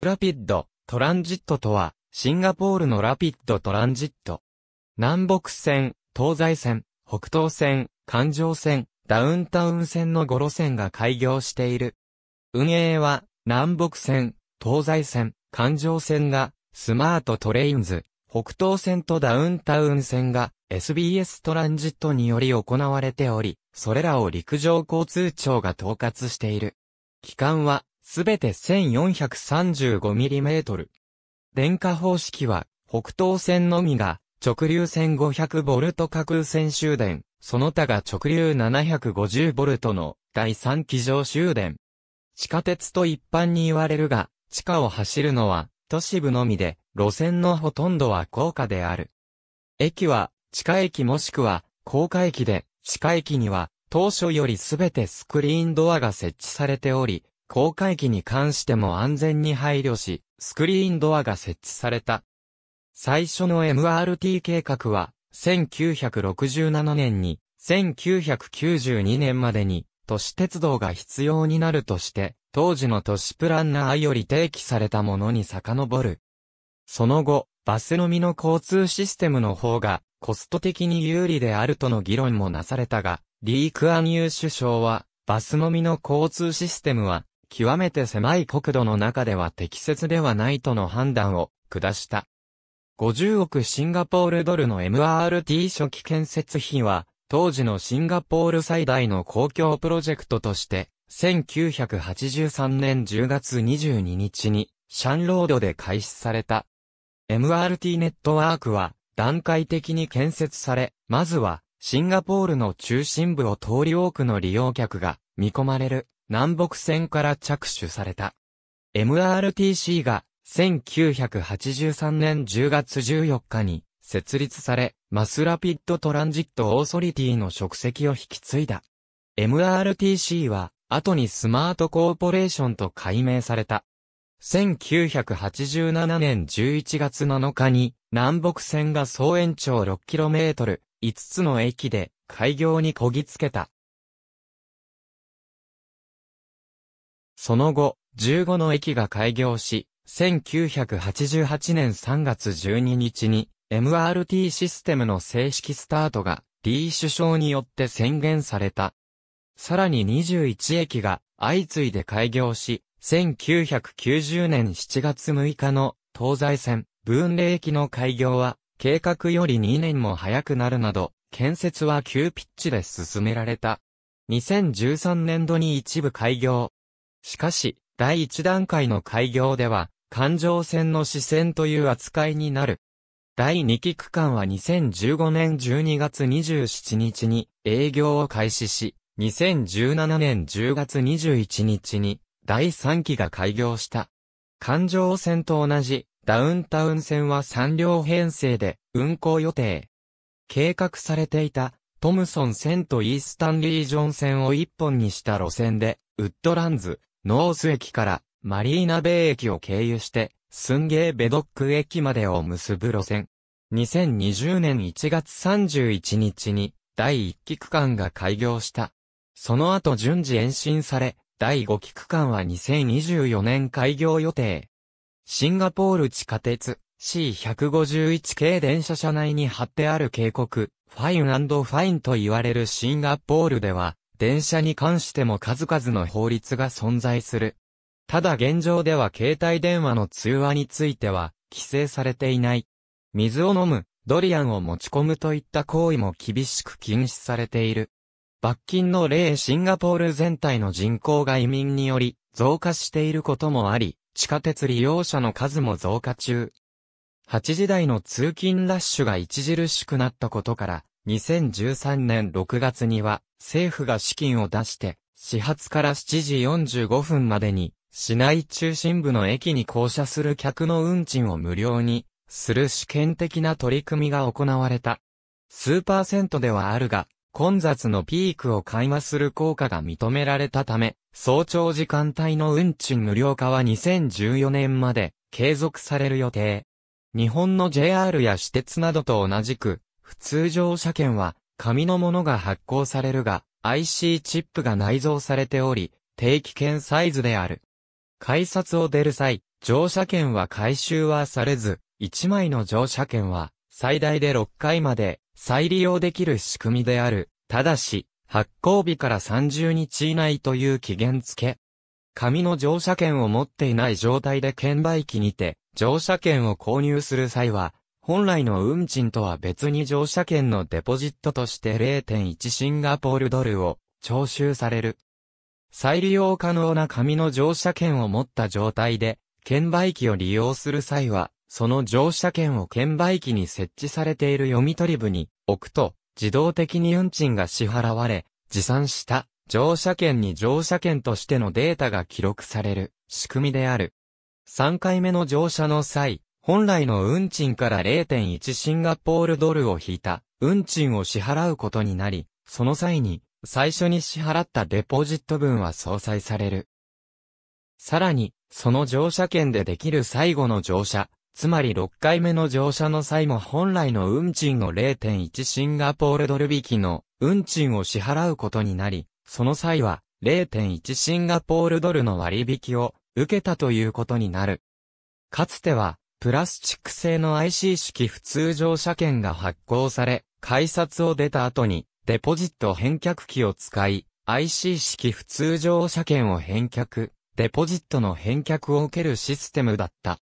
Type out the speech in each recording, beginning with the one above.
ラピッド、トランジットとは、シンガポールのラピッドトランジット。南北線、東西線、北東線、環状線、ダウンタウン線の5路線が開業している。運営は、南北線、東西線、環状線が、スマートトレインズ、北東線とダウンタウン線が、SBS トランジットにより行われており、それらを陸上交通庁が統括している。期間は、すべて 1435mm。電化方式は、北東線のみが、直流線 500V 架空線終電、その他が直流 750V の第3機場終電。地下鉄と一般に言われるが、地下を走るのは都市部のみで、路線のほとんどは高架である。駅は地下駅もしくは高架駅で、地下駅には当初よりすべてスクリーンドアが設置されており、公開機に関しても安全に配慮し、スクリーンドアが設置された。最初の MRT 計画は、1967年に、1992年までに、都市鉄道が必要になるとして、当時の都市プランナーより提起されたものに遡る。その後、バスのみの交通システムの方が、コスト的に有利であるとの議論もなされたが、リー・クアンユー首相は、バスのみの交通システムは、極めて狭い国土の中では適切ではないとの判断を下した。50億シンガポールドルの MRT 初期建設費は、当時のシンガポール最大の公共プロジェクトとして、1983年10月22日に、シャンロードで開始された。MRT ネットワークは、段階的に建設され、まずは、シンガポールの中心部を通り多くの利用客が見込まれる南北線から着手された。MRTC が1983年10月14日に設立され、マスラピッドトランジットオーソリティの職責を引き継いだ。MRTC は、後にスマートコーポレーションと改名された。1987年11月7日に、南北線が総延長 6km、5つの駅で開業にこぎつけた。その後、15の駅が開業し、1988年3月12日に MRT システムの正式スタートがリー首相によって宣言された。さらに21駅が相次いで開業し、1990年7月6日の東西線、分霊駅の開業は計画より2年も早くなるなど、建設は急ピッチで進められた。2013年度に一部開業、しかし、第1段階の開業では、環状線の支線という扱いになる。第2期区間は2015年12月27日に営業を開始し、2017年10月21日に第3期が開業した。環状線と同じダウンタウン線は3両編成で運行予定。計画されていたトムソン線とイースタンリージョン線を1本にした路線で、ウッドランズ、ノース駅からマリーナベイ駅を経由して、スンゲーベドック駅までを結ぶ路線。2020年1月31日に第1期区間が開業した。その後順次延伸され、第5期区間は2024年開業予定。シンガポール地下鉄 C151 系電車車内に貼ってある警告、ファインファインと言われるシンガポールでは、電車に関しても数々の法律が存在する。ただ現状では携帯電話の通話については規制されていない。水を飲む、ドリアンを持ち込むといった行為も厳しく禁止されている。罰金の例シンガポール全体の人口が移民により増加していることもあり、地下鉄利用者の数も増加中。8時台の通勤ラッシュが著しくなったことから、2013年6月には政府が資金を出して、始発から7時45分までに、市内中心部の駅に降車する客の運賃を無料にする試験的な取り組みが行われた。数パーセントではあるが、混雑のピークを緩和する効果が認められたため、早朝時間帯の運賃無料化は2014年まで継続される予定。日本の JR や私鉄などと同じく、普通乗車券は、紙のものが発行されるが、IC チップが内蔵されており、定期券サイズである。改札を出る際、乗車券は回収はされず、1枚の乗車券は、最大で6回まで、再利用できる仕組みである。ただし、発行日から30日以内という期限付け。紙の乗車券を持っていない状態で券売機にて、乗車券を購入する際は、本来の運賃とは別に乗車券のデポジットとして0.1シンガポールドルを徴収される。再利用可能な紙の乗車券を持った状態で、券売機を利用する際は、その乗車券を券売機に設置されている読み取り部に置くと、自動的に運賃が支払われ、持参した乗車券に乗車券としてのデータが記録される仕組みである。3回目の乗車の際、本来の運賃から0.1シンガポールドルを引いた運賃を支払うことになり、その際に最初に支払ったデポジット分は相殺される。さらに、その乗車券でできる最後の乗車、つまり6回目の乗車の際も本来の運賃の0.1シンガポールドル引きの運賃を支払うことになり、その際は0.1シンガポールドルの割引を受けたということになる。かつてはプラスチック製の IC 式普通乗車券が発行され、改札を出た後に、デポジット返却機を使い、IC 式普通乗車券を返却、デポジットの返却を受けるシステムだった。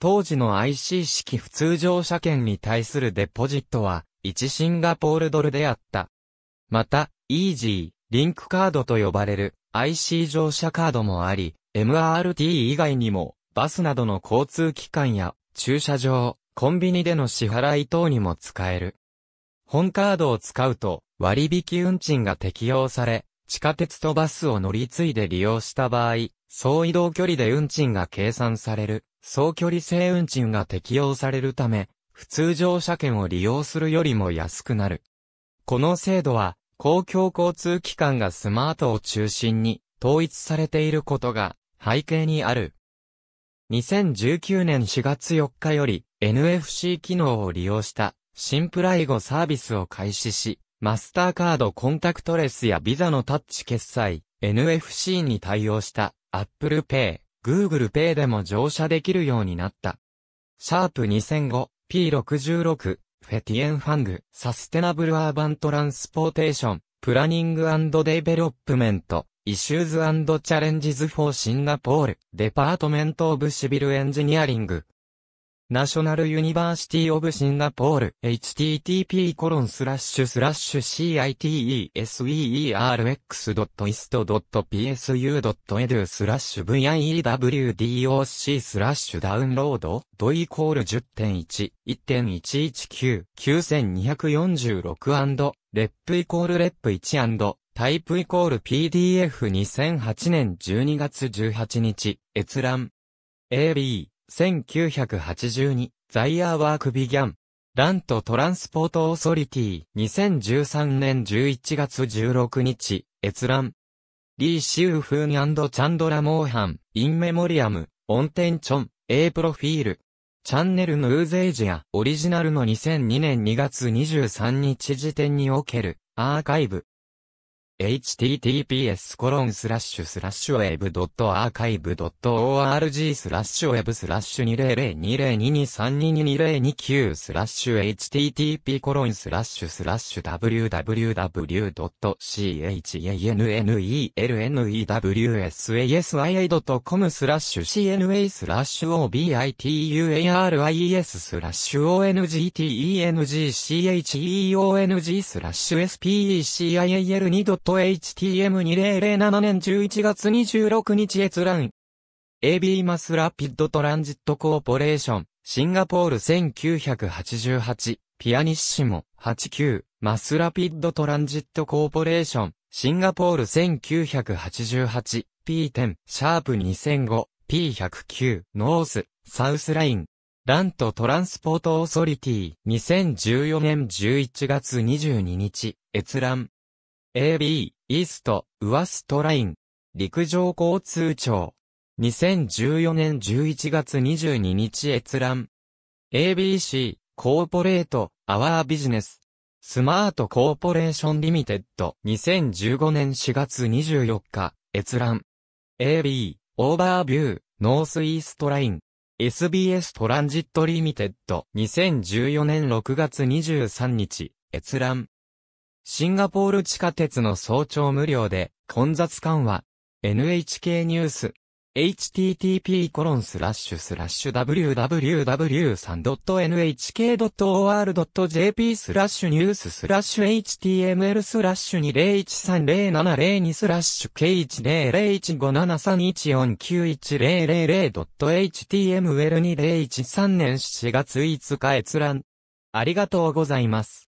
当時の IC 式普通乗車券に対するデポジットは、1シンガポールドルであった。また、イージー、リンクカードと呼ばれる IC 乗車カードもあり、MRT 以外にもバスなどの交通機関や駐車場、コンビニでの支払い等にも使える。本カードを使うと割引運賃が適用され、地下鉄とバスを乗り継いで利用した場合、総移動距離で運賃が計算される、総距離性運賃が適用されるため、普通乗車券を利用するよりも安くなる。この制度は、公共交通機関がスマートを中心に統一されていることが背景にある。2019年4月4日より NFC 機能を利用した新プライゴサービスを開始し、マスターカードコンタクトレスやビザのタッチ決済、NFC に対応した Apple Pay、Google Pay でも乗車できるようになった。シャープ2005、P66、フェティエンファング、サステナブルアーバントランスポーテーション、プランニングデベロップメント、Issues and Challenges for Singapore Department of Civil Engineering National University of Singapore http コロンスラッシュスラッシュ citeserx.ist.psu.edu スラッシュ viewdoc スラッシュダウンロードドイコール10.1 1.119 9246レップイコールレップ1タイプイコール PDF2008 年12月18日、閲覧。AB、1982、ザイヤーワークビギャン。ラントトランスポートオーソリティ、2013年11月16日、閲覧。リー・シューフーンチャンドラ・モーハン、インメモリアム、オンテンチョン、A プロフィール。チャンネルヌーゼージア、オリジナルの2002年2月23日時点における、アーカイブ。https コロンスラッシュスラッシュウェブドットアーカイブドット org スラッシュウェブスラッシュ20020223222029スラッシュ http コロンスラッシュスラッシュ www.chanelnewsia.com スラッシュ cna スラッシュ obituaries スラッシュ ongtengchEONG スラッシュ specail2 .htm2007 年11月26日閲覧。AB マスラピッドトランジットコーポレーション、シンガポール1988、ピアニッシモ、89、マスラピッドトランジットコーポレーション、シンガポール1988、P10、シャープ2005、P109、ノース、サウスライン、ラントトランスポートオーソリティ、2014年11月22日、閲覧。AB、イースト、ウアストライン、陸上交通庁。2014年11月22日閲覧。ABC、コーポレート、アワービジネス。スマートコーポレーションリミテッド。2015年4月24日、閲覧。AB、オーバービュー、ノースイーストライン。SBS トランジットリミテッド。2014年6月23日、閲覧。シンガポール地下鉄の早朝無料で、混雑緩和。NHK ニュース。http コロンスラッシュ www3.nhk.or.jp スラッシュニューススラッシュ html スラッシュ20130702スラッシュ K10015731491000.html2013 年7月5日閲覧。ありがとうございます。